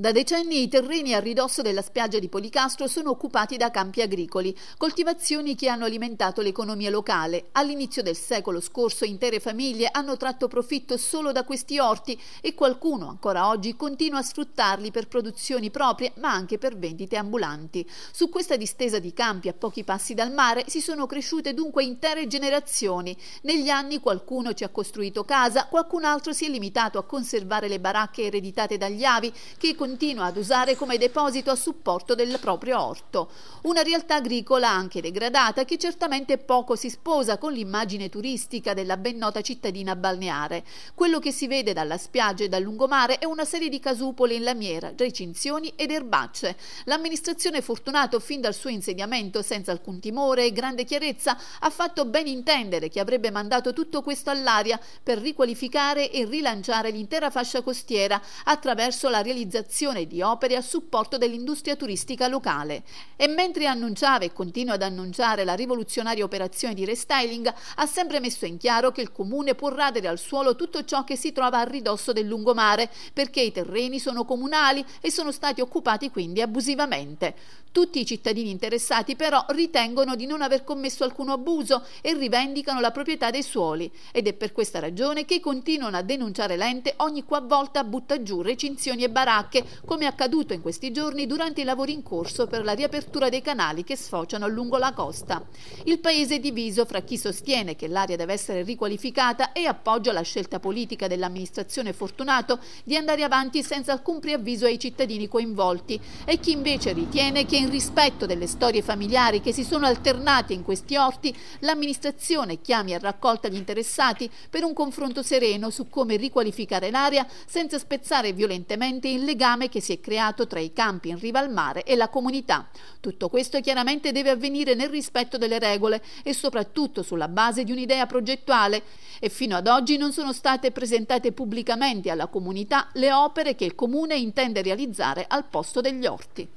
Da decenni i terreni a ridosso della spiaggia di Policastro sono occupati da campi agricoli, coltivazioni che hanno alimentato l'economia locale. All'inizio del secolo scorso intere famiglie hanno tratto profitto solo da questi orti e qualcuno ancora oggi continua a sfruttarli per produzioni proprie ma anche per vendite ambulanti. Su questa distesa di campi a pochi passi dal mare si sono cresciute dunque intere generazioni. Negli anni qualcuno ci ha costruito casa, qualcun altro si è limitato a conservare le baracche ereditate dagli avi che con continua ad usare come deposito a supporto del proprio orto. Una realtà agricola anche degradata che certamente poco si sposa con l'immagine turistica della ben nota cittadina balneare. Quello che si vede dalla spiaggia e dal lungomare è una serie di casupole in lamiera, recinzioni ed erbacce. L'amministrazione Fortunato fin dal suo insediamento senza alcun timore e grande chiarezza ha fatto ben intendere che avrebbe mandato tutto questo all'aria per riqualificare e rilanciare l'intera fascia costiera attraverso la realizzazione realizzazione di opere a supporto dell'industria turistica locale e mentre annunciava e continua ad annunciare la rivoluzionaria operazione di restyling ha sempre messo in chiaro che il comune può radere al suolo tutto ciò che si trova a ridosso del lungomare perché i terreni sono comunali e sono stati occupati quindi abusivamente. Tutti i cittadini interessati però ritengono di non aver commesso alcun abuso e rivendicano la proprietà dei suoli ed è per questa ragione che continuano a denunciare l'ente ogni quavolta butta giù recinzioni e baracche anche come è accaduto in questi giorni durante i lavori in corso per la riapertura dei canali che sfociano lungo la costa. Il paese è diviso fra chi sostiene che l'area deve essere riqualificata e appoggia la scelta politica dell'amministrazione Fortunato di andare avanti senza alcun preavviso ai cittadini coinvolti e chi invece ritiene che in rispetto delle storie familiari che si sono alternate in questi orti l'amministrazione chiami a raccolta gli interessati per un confronto sereno su come riqualificare l'area senza spezzare violentemente il legame legame che si è creato tra i campi in riva al mare e la comunità. Tutto questo chiaramente deve avvenire nel rispetto delle regole e soprattutto sulla base di un'idea progettuale e fino ad oggi non sono state presentate pubblicamente alla comunità le opere che il comune intende realizzare al posto degli orti.